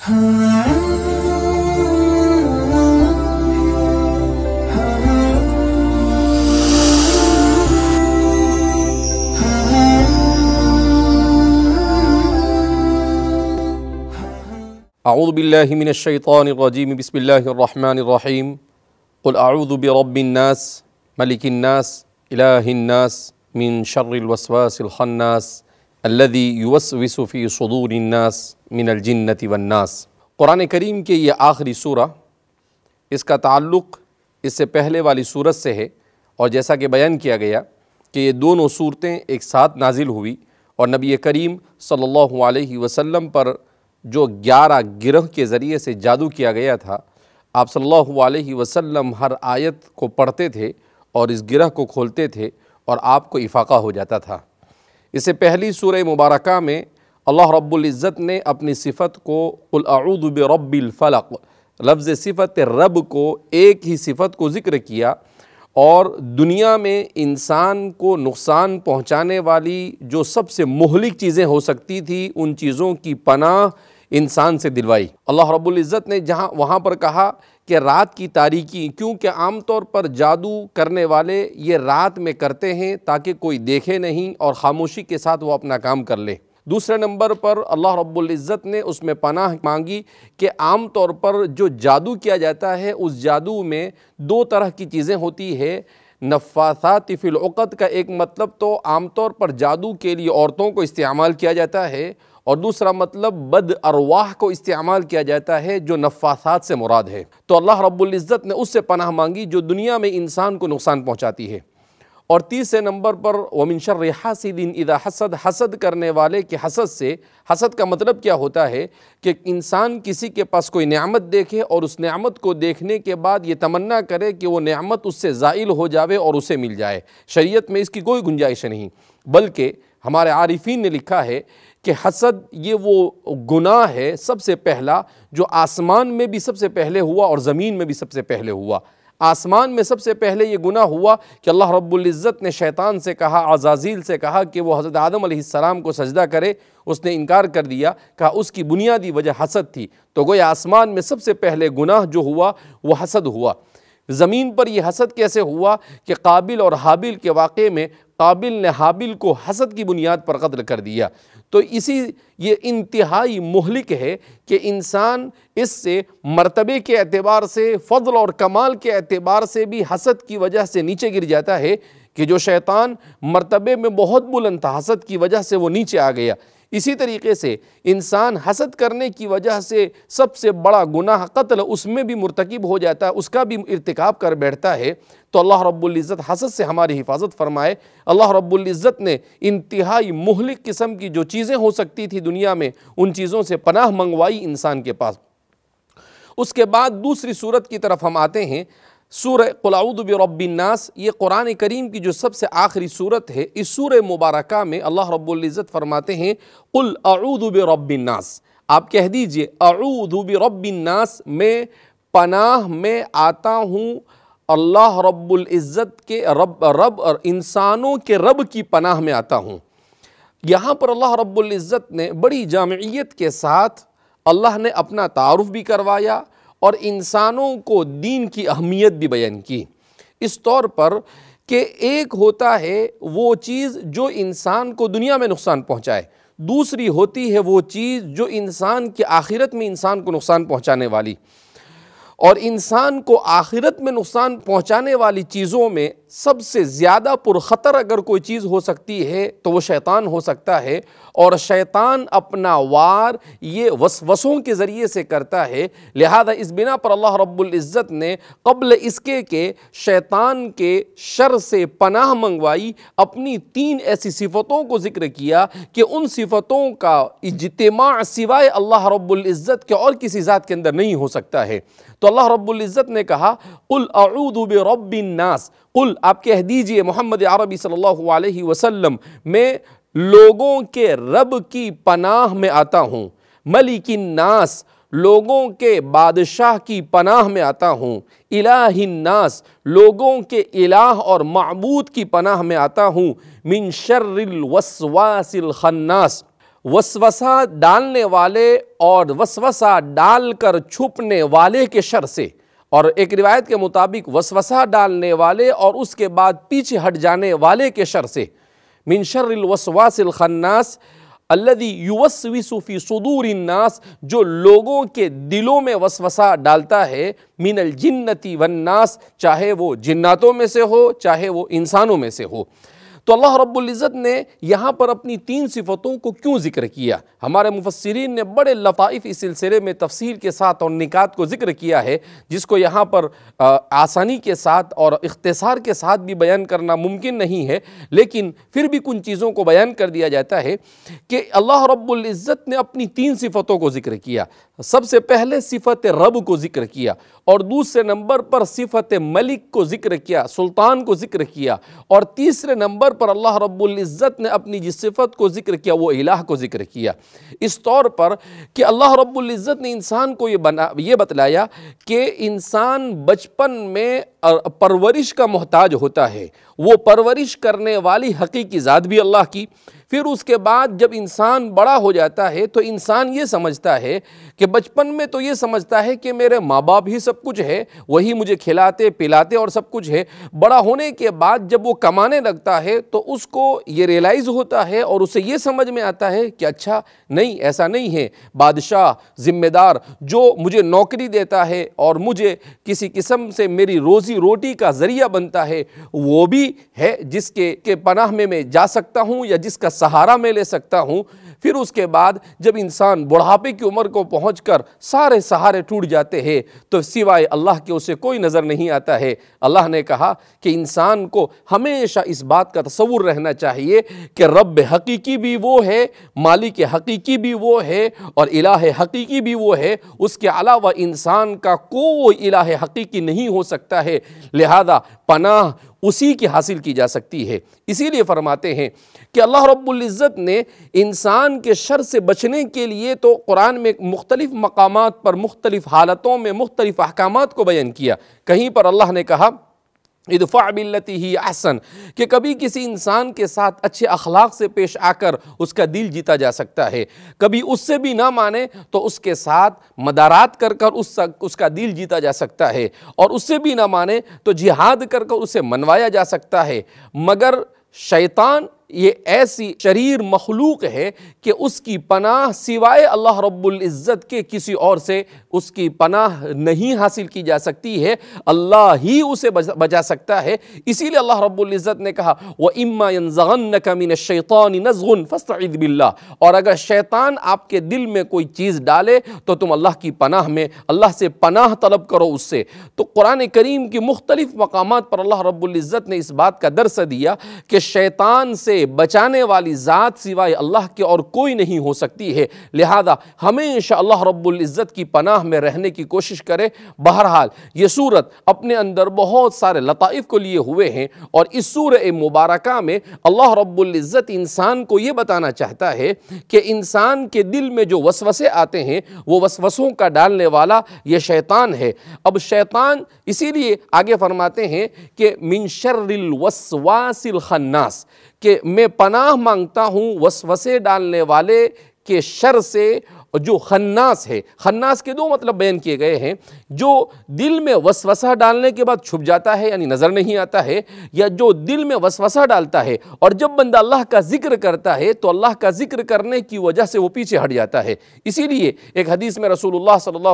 أعوذ بالله من الشيطان الرجيم بسم الله الرحمن الرحيم قل أعوذ برب الناس ملك الناس إله الناس من شر الوسواس الخناس अल्लदी युवसविसफ़ी सदूरन्नास मिनलजन्नति वन्नास क़ुरान करीम के ये आखिरी सूरा इसका ताल्लुक़ इससे पहले वाली सूरत से है और जैसा कि बयान किया गया कि ये दोनों सूरतें एक साथ नाजिल हुई और नबी करीम सल्लल्लाहु अलैहि वसल्लम पर जो ग्यारह गिरह के ज़रिए से जादू किया गया था आप सल्लल्लाहु अलैहि वसल्लम हर आयत को पढ़ते थे और इस गिरह को खोलते थे और आपको इफाका हो जाता था इससे पहली सूर मुबारक में अल्लाह इज़्ज़त ने अपनी सिफत को रब्बिल फलक लफ्ज़ सिफत रब को एक ही सिफत को ज़िक्र किया और दुनिया में इंसान को नुकसान पहुंचाने वाली जो सबसे मोहलिक चीज़ें हो सकती थी उन चीज़ों की पनाह इंसान से दिलवाई अल्लाह इज़्ज़त ने जहाँ वहाँ पर कहा कि रात की तारीकी क्योंकि आम तौर पर जादू करने वाले ये रात में करते हैं ताकि कोई देखे नहीं और ख़ामोशी के साथ वो अपना काम कर ले दूसरे नंबर पर अल्लाह रब्ज़त ने उसमें पनाह मांगी कि आम तौर पर जो जादू किया जाता है उस जादू में दो तरह की चीज़ें होती है नफासात फ़िलौक़त का एक मतलब तो आमतौर पर जादू के लिए औरतों को इस्तेमाल किया जाता है और दूसरा मतलब बद अरवाह को इस्तेमाल किया जाता है जो नफासात से मुराद है तो अल्लाह रब्ज़त ने उससे पनाह मांगी जो दुनिया में इंसान को नुकसान पहुँचाती है और तीसरे नंबर पर वमिनशर हासिदिन इदा हसद हसद करने वाले के हसद से हसद का मतलब क्या होता है कि इंसान किसी के पास कोई नियामत देखे और उस नियामत को देखने के बाद ये तमन्ना करे कि वो नियामत उससे ज़ाइल हो जावे और उसे मिल जाए शरीयत में इसकी कोई गुंजाइश नहीं बल्कि हमारे आरिफिन ने लिखा है कि हसद ये वो गुनाह है सबसे पहला जो आसमान में भी सबसे पहले हुआ और ज़मीन में भी सबसे पहले हुआ आसमान में सबसे पहले ये गुनाह हुआ कि अल्लाह रब्ज़त ने शैतान से कहा आजाजील से कहा कि वो हज़रत आदम सलाम को सजदा करे उसने इनकार कर दिया कहा उसकी बुनियादी वजह हसद थी तो गोया आसमान में सबसे पहले गुनाह जो हुआ वो हसद हुआ ज़मीन पर यह हसद कैसे हुआ कि काबिल और हाबिल के वाक़े में काबिल ने हाबिल को हसद की बुनियाद पर कत्ल कर दिया तो इसी ये इंतहाई महलिक है कि इंसान इससे मरतबे के अतबार से फ़ल और कमाल के अतबार से भी हसद की वजह से नीचे गिर जाता है कि जो शैतान मरतबे में बहुत बुलंद था हसद की वजह से वो नीचे आ गया इसी तरीके से इंसान हसद करने की वजह से सबसे बड़ा गुनाह कत्ल उसमें भी मरतकब हो जाता है उसका भी इरतकब कर बैठता है तो अल्लाह रब्ज़त हसद से हमारी हिफाजत फरमाए अल्लाह रब्ज़त ने इंतहाई महलिक किस्म की जो चीज़ें हो सकती थी दुनिया में उन चीज़ों से पनाह मंगवाई इंसान के पास उसके बाद दूसरी सूरत की तरफ हम आते हैं सूर कुलाउदब रब्बिन्नास ये कुरान करीम की जो सबसे आखिरी सूरत है इस सूर मुबारक में अल्लाह रब्ज़त फरमाते हैं कुल अऊदब आप कह दीजिए अऊदब में पनाह में आता हूँ अल्लाह रब्ज़त के रब रब और इंसानों के रब की पनाह में आता हूँ यहाँ पर अल्लाह रब्ज़त ने बड़ी जामयत के साथ अल्लाह ने अपना तारफ़ भी करवाया और इंसानों को दीन की अहमियत भी बयान की इस तौर पर कि एक होता है वो चीज़ जो इंसान को दुनिया में नुकसान पहुंचाए दूसरी होती है वो चीज़ जो इंसान के आखिरत में इंसान को नुकसान पहुंचाने वाली और इंसान को आखिरत में नुकसान पहुंचाने वाली चीज़ों में सबसे ज़्यादा पुरखतर अगर कोई चीज़ हो सकती है तो वो शैतान हो सकता है और शैतान अपना वार ये वसवसों के ज़रिए से करता है लिहाजा इस बिना पर अल्लाह रब्ज़त ने कबल इसके के शैतान के शर से पनाह मंगवाई अपनी तीन ऐसी सिफतों को ज़िक्र किया कि उन सिफतों का इजतमा सिवाय अल्लाह रब्ज़त के और किसी ज़ात के अंदर नहीं हो सकता है तो अल्लाह रब्ज़त ने कहा कुल अऊदब रबास उल आप कह दीजिए मोहम्मद अरबी सल्लल्लाहु अलैहि मैं लोगों के रब की पनाह में आता हूँ मलिकन्नास लोगों के बादशाह की पनाह में आता हूँ इलाहिन्नास लोगों के इलाह और मबूद की पनाह में आता हूँ मिन शर्रिल वसवासिल खन्नास वसवसा डालने वाले और वसवसा डालकर छुपने वाले के शर से और एक रिवायत के मुताबिक वसवसा डालने वाले और उसके बाद पीछे हट जाने वाले के शर से मिन खन्नास अल्लदी युवस्वी सूफ़ी सदूरन्नास जो लोगों के दिलों में वसवसा डालता है मिनल जिन्नति वन्नास चाहे वो जिन्नातों में से हो चाहे वो इंसानों में से हो तो अल्लाह रब्ज़त ने यहाँ पर अपनी तीन सिफतों को क्यों ज़िक्र किया हमारे मुफसरीन ने बड़े लताइफ इस सिलसिले में तफसील के साथ और निकात को ज़िक्र किया है जिसको यहाँ पर आसानी के साथ और इख्तसार के साथ भी बयान करना मुमकिन नहीं है लेकिन फिर भी कुछ चीज़ों को बयान कर दिया जाता है कि अल्लाह रब्ज़त ने अपनी तीन सिफतों को ज़िक्र किया सबसे पहले सिफत रब को ज़िक्र किया और दूसरे नंबर पर सिफत मलिक को ज़िक्र किया सुल्तान को ज़िक्र किया और तीसरे नंबर पर अल्लाह रब्ज़त ने अपनी जिस सिफत को ज़िक्र किया वो इलाह को ज़िक्र किया इस तौर पर कि अल्लाह रब्ज़त ने इंसान को ये बना ये बतलाया कि इंसान बचपन में परवरिश का मोहताज होता है वो परवरिश करने वाली हकीकी ज़ात भी अल्लाह की फिर उसके बाद जब इंसान बड़ा हो जाता है तो इंसान ये समझता है कि बचपन में तो ये समझता है कि मेरे माँ बाप ही सब कुछ है वही मुझे खिलाते पिलाते और सब कुछ है बड़ा होने के बाद जब वो कमाने लगता है तो उसको ये रियलाइज़ होता है और उसे ये समझ में आता है कि अच्छा नहीं ऐसा नहीं है बादशाह ज़िम्मेदार जो मुझे नौकरी देता है और मुझे किसी किस्म से मेरी रोज़ी रोटी का ज़रिया बनता है वो भी है जिसके के पनाह में मैं जा सकता हूँ या जिसका सहारा मैं ले सकता हूँ फिर उसके बाद जब इंसान बुढ़ापे की उम्र को पहुँच कर सारे सहारे टूट जाते हैं तो सिवाय अल्लाह के उसे कोई नज़र नहीं आता है अल्लाह ने कहा कि इंसान को हमेशा इस बात का तस्वुर रहना चाहिए कि रब हकीकी भी वो है मालिक हकीकी भी वो है और इलाह हकीकी भी वो है उसके अलावा इंसान का कोई इलाह हकीकी नहीं हो सकता है लिहाजा पनाह उसी की हासिल की जा सकती है इसीलिए फरमाते हैं कि अल्लाह रब्ज़त ने इंसान के शर से बचने के लिए तो कुरान में मुख्तलिफ़ मकाम पर मुख्तलिफ़ हालतों में मुख्तलिफ़ अहकाम को बयान किया कहीं पर अल्लाह ने कहा इदफ़ा बिल्लती ही अहसन कि कभी किसी इंसान के साथ अच्छे अखलाक से पेश आकर उसका दिल जीता जा सकता है कभी उससे भी ना माने तो उसके साथ मदारात कर कर उस उसका दिल जीता जा सकता है और उससे भी ना माने तो जिहाद कर कर उसे मनवाया जा सकता है मगर शैतान ये ऐसी शरीर मखलूक है कि उसकी पनाह सिवाय अल्लाह रब्ज़त के किसी और से उसकी पनाह नहीं हासिल की जा सकती है अल्लाह ही उसे बचा सकता है इसीलिए अल्लाह रब्ज़त ने कहा व इमाजन कमिन शैतान नज़ुन फ़स्तद बिल्ला और अगर शैतान आपके दिल में कोई चीज़ डाले तो तुम अल्लाह की पनाह में अल्लाह से पनाह तलब करो उससे तो कुरान करीम की मुख्तलिफ़ मकाम पर अल्लाह रब्ज़त ने इस बात का दर्श दिया कि शैतान से से बचाने वाली ज़ात सिवाय अल्लाह के और कोई नहीं हो सकती है लिहाजा हमेशा अल्लाह रब्बुल इज़्ज़त की पनाह में रहने की कोशिश करें बहरहाल ये सूरत अपने अंदर बहुत सारे लताइफ को लिए हुए हैं और इस सूर मुबारक में अल्लाह रब्बुल इज़्ज़त इंसान को ये बताना चाहता है कि इंसान के दिल में जो वसवसे आते हैं वो वसवसों का डालने वाला ये शैतान है अब शैतान इसीलिए आगे फरमाते हैं कि मिन शर्रिल वसवासिल खन्नास के मैं पनाह मांगता हूँ वसवसे डालने वाले के शर से और जो खन्नास है खन्नास के दो मतलब बयान किए गए हैं जो दिल में वसवसा डालने के बाद छुप जाता है यानी नज़र नहीं आता है या जो दिल में वसवसा डालता है और जब बंदा अल्लाह का जिक्र करता है तो अल्लाह का जिक्र करने की वजह से वो पीछे हट जाता है इसीलिए एक हदीस में रसूल सल्ला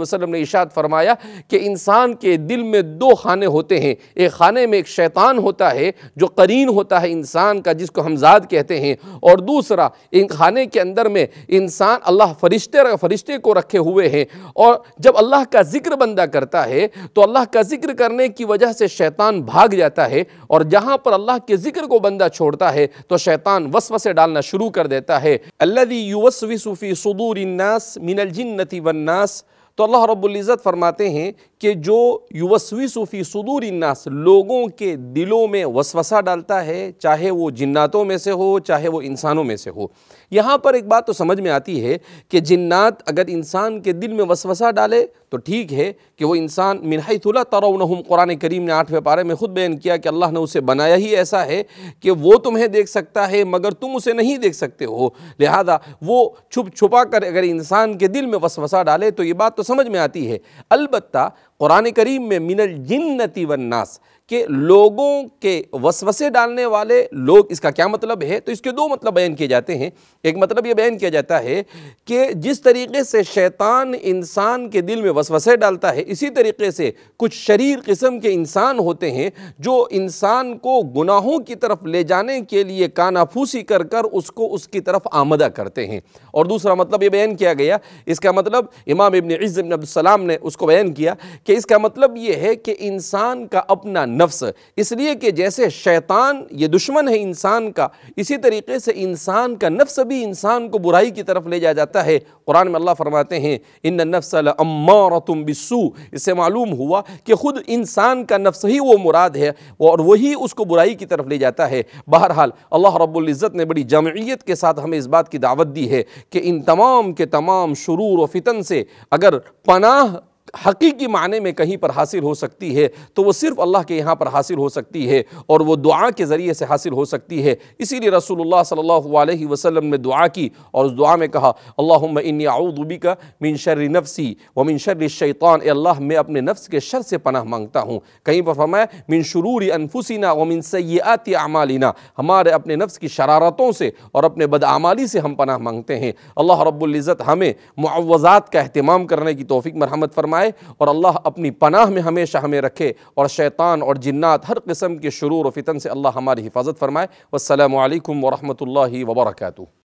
वसलम ने इशाद फरमाया कि इंसान के दिल में दो खाने होते हैं एक खाने में एक शैतान होता है जो करीन होता है इंसान का जिसको हमजाद कहते हैं और दूसरा इन खाने के अंदर में इंसान अल्लाह फरिश्ते फरिश्ते को रखे हुए हैं और जब अल्लाह का जिक्र बंदा करता है तो अल्लाह का जिक्र करने की वजह से शैतान भाग जाता है और जहां पर अल्लाह के जिक्र को बंदा छोड़ता है तो शैतान वसवसे डालना शुरू कर देता है अल्लादी युवस्वी सूफ़ी सदूर नास मिनल जिन्नति वन्नास तो अल्लाह रब्ज़त फरमाते हैं कि जो युवस्वी सूफ़ी सदूर इन्नास लोगों के दिलों में वसवसा डालता है चाहे वो जन्ातों में से हो चाहे वो इंसानों में से हो यहाँ पर एक बात तो समझ में आती है कि जन्ात अगर इंसान के दिल में वसवसा डाले तो ठीक है कि वो इंसान मिनहतुल्ला तरउनहम कुरान करीम ने आठवें पारे में ख़ुद बयान किया कि अल्लाह ने उसे बनाया ही ऐसा है कि वो तुम्हें देख सकता है मगर तुम उसे नहीं देख सकते हो लिहाजा वो छुप छुपा कर अगर इंसान के दिल में वसवसा डाले तो ये बात तो समझ में आती है अलबत् कुरान करीम में मिनल जिन्नति वन्नास के लोगों के वसवसे डालने वाले लोग इसका क्या मतलब है तो इसके दो मतलब बयान किए जाते हैं एक मतलब ये बयान किया जाता है कि जिस तरीके से शैतान इंसान के दिल में वसवसे डालता है इसी तरीके से कुछ शरीर किस्म के इंसान होते हैं जो इंसान को गुनाहों की तरफ ले जाने के लिए कानाफूसी कर कर उसको उसकी तरफ आमदा करते हैं और दूसरा मतलब ये बयान किया गया इसका मतलब इमाम इबन इज़म ने उसको बयान किया कि इसका मतलब ये है कि इंसान का अपना नफ्स इसलिए कि जैसे शैतान ये दुश्मन है इंसान का इसी तरीके से इंसान का नफ्स भी इंसान को बुराई की तरफ ले जा जाता है कुरान में अल्लाह फरमाते हैं इन नफ्सल अम्मारतुम बिस्सू इससे मालूम हुआ कि ख़ुद इंसान का नफ्स ही वो मुराद है और वही उसको बुराई की तरफ ले जाता है बहरहाल अल्लाह रब्ज़त ने बड़ी जमीयत के साथ हमें इस बात की दावत दी है कि इन तमाम के तमाम शुरू और फितन से अगर पनाह हकीकी माने में कहीं पर हासिल हो सकती है तो वो सिर्फ अल्लाह के यहाँ पर हासिल हो सकती है और वो दुआ के ज़रिए से हासिल हो सकती है इसीलिए रसूलुल्लाह सल्लल्लाहु अलैहि वसल्लम ने दुआ की और उस दुआ में कहा अल्लाहुम्मा इन्नी आऊदुबी का मिन शर नफसी व मिन शर शैतान अल्लाह मैं अपने नफ्स के शर से पनाह मांगता हूँ कहीं पर फरमाया मिन शुरूर अनफुसिना व मिन सयात आमालिना हमारे अपने नफ्स की शरारतों से और अपने बदआमाली से हम पनाह मांगते हैं अल्लाह रब्ज़त हमें मुआवज़ात का अहतमाम करने की तोफ़ी मरहमत फरमाए फरमाए और अल्लाह अपनी पनाह में हमेशा हमें रखे और शैतान और जन्ात हर किस्म के शुरू और फितन से अल्लाह हमारी हिफाजत फरमाए वालकम वरहमल वर्का